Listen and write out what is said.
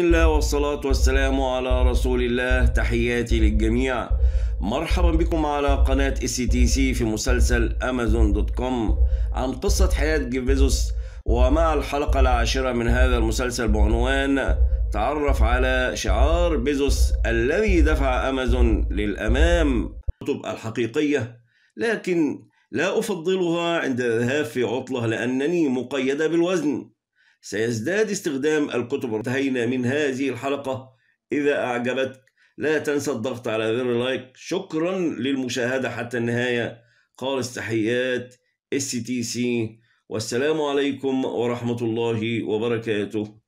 بسم الله والصلاة والسلام على رسول الله تحياتي للجميع مرحبا بكم على قناة اس تي سي في مسلسل امازون دوت كوم عن قصة حياة جيف بيزوس ومع الحلقة العاشرة من هذا المسلسل بعنوان تعرف على شعار بيزوس الذي دفع امازون للامام الكتب الحقيقية لكن لا افضلها عند الذهاب في عطلة لانني مقيدة بالوزن سيزداد استخدام الكتب انتهينا من هذه الحلقة إذا أعجبتك لا تنسى الضغط على زر لايك شكرا للمشاهدة حتى النهاية قال استحيات اس تي سي والسلام عليكم ورحمة الله وبركاته